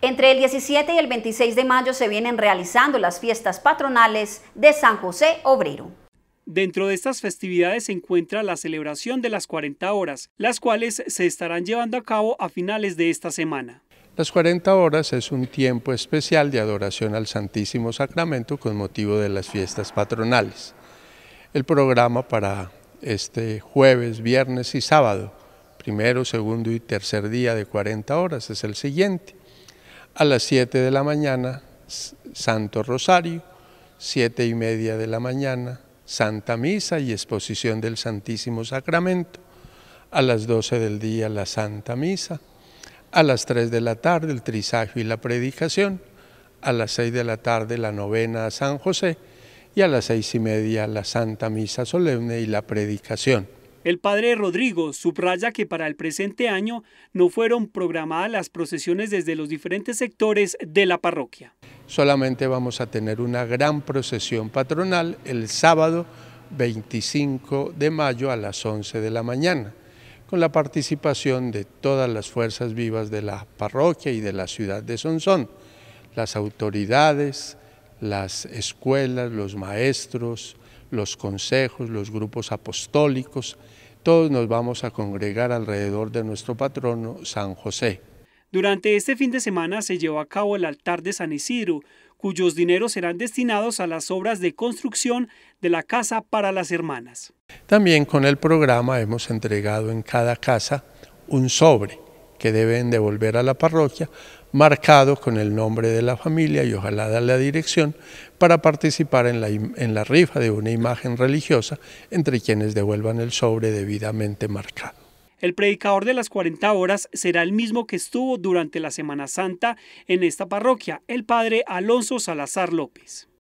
Entre el 17 y el 26 de mayo se vienen realizando las fiestas patronales de San José Obrero. Dentro de estas festividades se encuentra la celebración de las 40 horas, las cuales se estarán llevando a cabo a finales de esta semana. Las 40 horas es un tiempo especial de adoración al Santísimo Sacramento con motivo de las fiestas patronales. El programa para este jueves, viernes y sábado, primero, segundo y tercer día de 40 horas, es el siguiente. A las 7 de la mañana, Santo Rosario, 7 y media de la mañana, Santa Misa y exposición del Santísimo Sacramento. A las 12 del día, la Santa Misa. A las 3 de la tarde, el trisagio y la predicación. A las 6 de la tarde, la novena a San José. Y a las seis y media, la Santa Misa solemne y la predicación. El padre Rodrigo subraya que para el presente año no fueron programadas las procesiones desde los diferentes sectores de la parroquia. Solamente vamos a tener una gran procesión patronal el sábado 25 de mayo a las 11 de la mañana, con la participación de todas las fuerzas vivas de la parroquia y de la ciudad de Sonsón, las autoridades, las escuelas, los maestros, los consejos, los grupos apostólicos, todos nos vamos a congregar alrededor de nuestro patrono, San José. Durante este fin de semana se llevó a cabo el altar de San Isidro, cuyos dineros serán destinados a las obras de construcción de la casa para las hermanas. También con el programa hemos entregado en cada casa un sobre que deben devolver a la parroquia, marcado con el nombre de la familia y ojalá da la dirección para participar en la, en la rifa de una imagen religiosa entre quienes devuelvan el sobre debidamente marcado. El predicador de las 40 horas será el mismo que estuvo durante la Semana Santa en esta parroquia, el padre Alonso Salazar López.